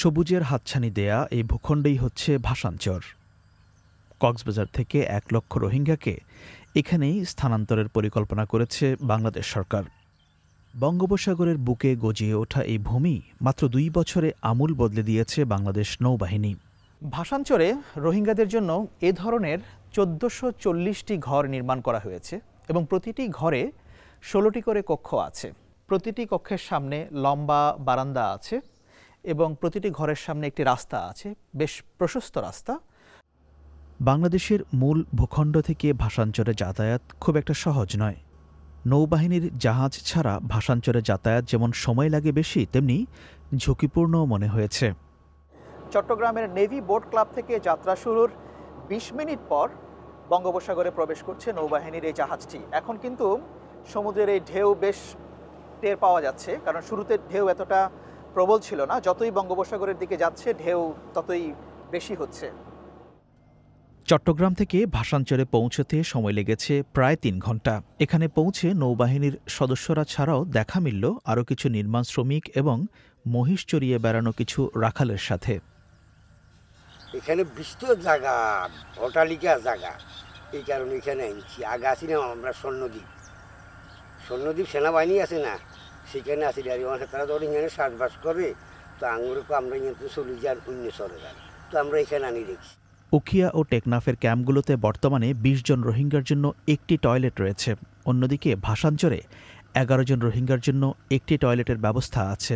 সবুজের হাতছানি দেয়া এই ভূখণ্ডেই হচ্ছে ভাষাঞ্চর কক্সবাজার থেকে এক লক্ষ রোহিঙ্গাকে এখানেই স্থানান্তরের পরিকল্পনা করেছে বাংলাদেশ সরকার বঙ্গোপসাগরের বুকে গজিয়ে ওঠা এই ভূমি মাত্র দুই বছরে আমূল বদলে দিয়েছে বাংলাদেশ নৌবাহিনী ভাষাঞ্চরে রোহিঙ্গাদের জন্য এ ধরনের চোদ্দোশো চল্লিশটি ঘর নির্মাণ করা হয়েছে এবং প্রতিটি ঘরে ষোলোটি করে কক্ষ আছে প্রতিটি কক্ষের সামনে লম্বা বারান্দা আছে এবং প্রতিটি ঘরের সামনে একটি রাস্তা আছে বেশ প্রশস্ত রাস্তা বাংলাদেশের মূল ভূখণ্ড থেকে ভাষাঞ্চলে যাতায়াত খুব একটা সহজ নয় নৌবাহিনীর জাহাজ ছাড়া ভাষাঞ্চলে যাতায়াত যেমন সময় লাগে বেশি তেমনি ঝুঁকিপূর্ণ মনে হয়েছে চট্টগ্রামের নেভি বোট ক্লাব থেকে যাত্রা শুরুর বিশ মিনিট পর বঙ্গোপসাগরে প্রবেশ করছে নৌবাহিনীর এই জাহাজটি এখন কিন্তু সমুদ্রের এই ঢেউ বেশ টের পাওয়া যাচ্ছে কারণ শুরুতে ঢেউ এতটা প্রবল ছিল না যতই বঙ্গোপসাগরের দিকে যাচ্ছে ঢেউ ততই বেশি হচ্ছে চট্টগ্রাম থেকে ভাষাঞ্চলে পৌঁছতে সময় লেগেছে প্রায় তিন ঘন্টা এখানে পৌঁছে নৌবাহিনীর সদস্যরা ছাড়াও দেখা মিলল আরও কিছু নির্মাণ শ্রমিক এবং মহিষ চড়িয়ে বেড়ানো কিছু রাখালের সাথে এখানে বিস্তর জায়গা অটালিকা জায়গা এই কারণে এখানে আনছি আগে আসি না আমরা স্বর্ণদ্বীপ স্বর্ণদ্বীপ সেনাবাহিনী আছে না সেখানে আসি আর আমার তারা ধরো এখানে চাষবাস করে তো আঙুরকে আমরা এখানে তো চলে যান অন্য চলে যান তো আমরা এখানে আনি দেখি উখিয়া ও টেকনাফের ক্যাম্পগুলোতে বর্তমানে ২০ জন রোহিঙ্গার জন্য একটি টয়লেট রয়েছে অন্যদিকে ভাষাঞ্চরে এগারো জন রোহিঙ্গার জন্য একটি টয়লেটের ব্যবস্থা আছে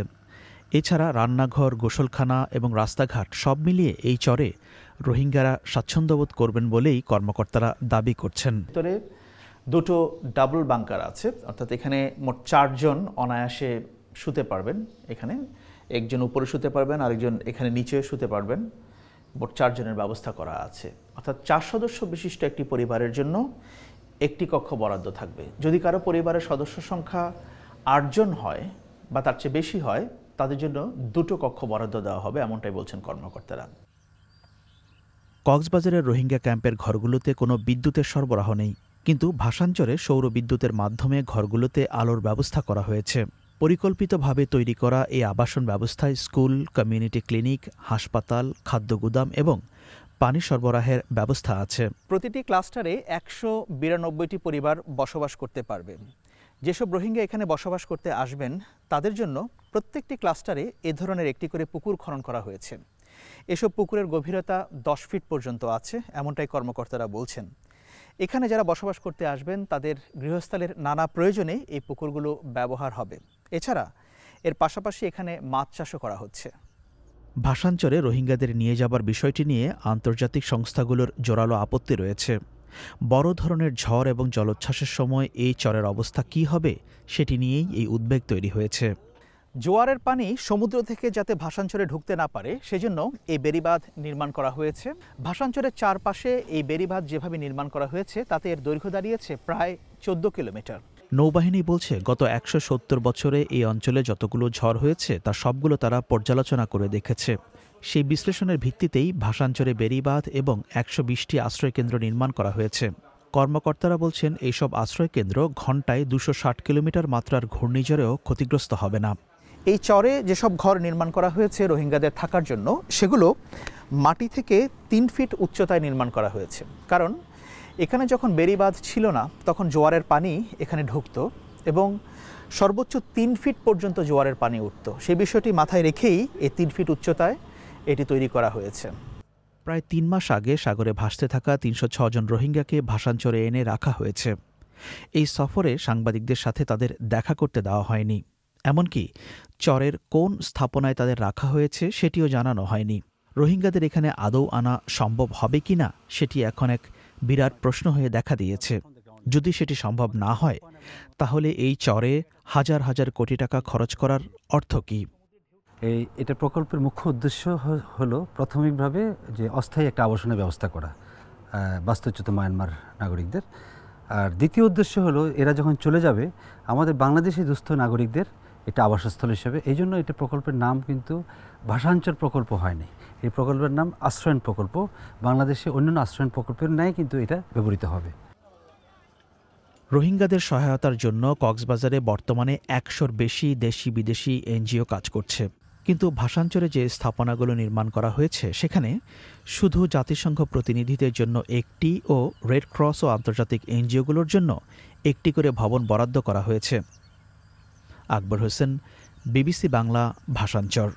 এছাড়া রান্নাঘর গোসলখানা এবং রাস্তাঘাট সব মিলিয়ে এই চরে রোহিঙ্গারা স্বাচ্ছন্দ্যবোধ করবেন বলেই কর্মকর্তারা দাবি করছেন দুটো ডাবল বাঙ্কার আছে অর্থাৎ এখানে মোট চারজন অনায়াসে শুতে পারবেন এখানে একজন উপরে শুতে পারবেন আরেকজন এখানে নিচে শুতে পারবেন মোট চারজনের ব্যবস্থা করা আছে অর্থাৎ চার সদস্য বিশিষ্ট একটি পরিবারের জন্য একটি কক্ষ বরাদ্দ থাকবে যদি কারো পরিবারের সদস্য সংখ্যা আটজন হয় বা তার চেয়ে বেশি হয় তাদের জন্য দুটো কক্ষ বরাদ্দ দেওয়া হবে এমনটাই বলছেন কর্মকর্তারা কক্সবাজারের রোহিঙ্গা ক্যাম্পের ঘরগুলোতে কোনো বিদ্যুতের সরবরাহ নেই কিন্তু ভাষাঞ্চরে সৌর বিদ্যুতের মাধ্যমে ঘরগুলোতে আলোর ব্যবস্থা করা হয়েছে পরিকল্পিতভাবে তৈরি করা এই আবাসন ব্যবস্থায় স্কুল কমিউনিটি ক্লিনিক হাসপাতাল খাদ্য গুদাম এবং পানি সরবরাহের ব্যবস্থা আছে প্রতিটি ক্লাস্টারে একশো বিরানব্বইটি পরিবার বসবাস করতে পারবে যেসব রোহিঙ্গা এখানে বসবাস করতে আসবেন তাদের জন্য প্রত্যেকটি ক্লাস্টারে এ ধরনের একটি করে পুকুর খনন করা হয়েছে এসব পুকুরের গভীরতা দশ ফিট পর্যন্ত আছে এমনটাই কর্মকর্তারা বলছেন এখানে যারা বসবাস করতে আসবেন তাদের গৃহস্থলের নানা প্রয়োজনে এই পুকুরগুলো ব্যবহার হবে এছাড়া এর পাশাপাশি এখানে মাছ চাষও করা হচ্ছে ভাষাঞ্চরে রোহিঙ্গাদের নিয়ে যাবার বিষয়টি নিয়ে আন্তর্জাতিক সংস্থাগুলোর জোরালো আপত্তি রয়েছে বড় ধরনের ঝড় এবং জলোচ্ছ্বাসের সময় এই চরের অবস্থা কী হবে সেটি নিয়েই এই উদ্বেগ তৈরি হয়েছে জোয়ারের পানি সমুদ্র থেকে যাতে ভাসানচরে ঢুকতে না পারে সেজন্য এই বেড়িবাঁধ নির্মাণ করা হয়েছে ভাসানচরের চারপাশে এই বেড়িবাঁধ যেভাবে নির্মাণ করা হয়েছে তাতে এর দৈর্ঘ্য দাঁড়িয়েছে প্রায় চোদ্দ কিলোমিটার নৌবাহিনী বলছে গত একশো সত্তর বছরে এই অঞ্চলে যতগুলো ঝড় হয়েছে তা সবগুলো তারা পর্যালোচনা করে দেখেছে সেই বিশ্লেষণের ভিত্তিতেই ভাসাঞ্চরে বেড়িবাঁধ এবং একশো বিশটি আশ্রয়কেন্দ্র নির্মাণ করা হয়েছে কর্মকর্তারা বলছেন এইসব আশ্রয়কেন্দ্র ঘণ্টায় দুশো ষাট কিলোমিটার মাত্রার ঘূর্ণিঝড়েও ক্ষতিগ্রস্ত হবে না এই চরে যেসব ঘর নির্মাণ করা হয়েছে রোহিঙ্গাদের থাকার জন্য সেগুলো মাটি থেকে তিন ফিট উচ্চতায় নির্মাণ করা হয়েছে কারণ এখানে যখন বেড়িবাঁধ ছিল না তখন জোয়ারের পানি এখানে ঢুকতো এবং সর্বোচ্চ তিন ফিট পর্যন্ত জোয়ারের পানি উঠত সেই বিষয়টি মাথায় রেখেই এই তিন ফিট উচ্চতায় এটি তৈরি করা হয়েছে প্রায় তিন মাস আগে সাগরে ভাসতে থাকা তিনশো জন রোহিঙ্গাকে ভাসাঞ্চরে এনে রাখা হয়েছে এই সফরে সাংবাদিকদের সাথে তাদের দেখা করতে দেওয়া হয়নি এমনকি চরের কোন স্থাপনায় তাদের রাখা হয়েছে সেটিও জানানো হয়নি রোহিঙ্গাদের এখানে আদৌ আনা সম্ভব হবে কি না সেটি এখন এক বিরাট প্রশ্ন হয়ে দেখা দিয়েছে যদি সেটি সম্ভব না হয় তাহলে এই চরে হাজার হাজার কোটি টাকা খরচ করার অর্থ কি এই এটা প্রকল্পের মুখ্য উদ্দেশ্য হলো প্রাথমিকভাবে যে অস্থায়ী একটা আবাসনের ব্যবস্থা করা বাস্তুচ্যুত মায়ানমার নাগরিকদের আর দ্বিতীয় উদ্দেশ্য হলো এরা যখন চলে যাবে আমাদের বাংলাদেশি দুস্থ নাগরিকদের এটা আবাসস্থল হিসেবে এই জন্য এটা প্রকল্পের নাম কিন্তু ভাষাঞ্চল প্রকল্প হয়নি এই প্রকল্পের নাম আশ্রয়ন প্রকল্প বাংলাদেশে অন্যান্য আশ্রয়ন প্রকল্পের ন্যায় কিন্তু এটা ব্যবহৃত হবে রোহিঙ্গাদের সহায়তার জন্য কক্সবাজারে বর্তমানে একশোর বেশি দেশি বিদেশি এনজিও কাজ করছে কিন্তু ভাষাঞ্চলে যে স্থাপনাগুলো নির্মাণ করা হয়েছে সেখানে শুধু জাতিসংঘ প্রতিনিধিদের জন্য একটি ও রেড ক্রস ও আন্তর্জাতিক এনজিওগুলোর জন্য একটি করে ভবন বরাদ্দ করা হয়েছে আকবর হোসেন বিবিসি বাংলা ভাষাঞ্চর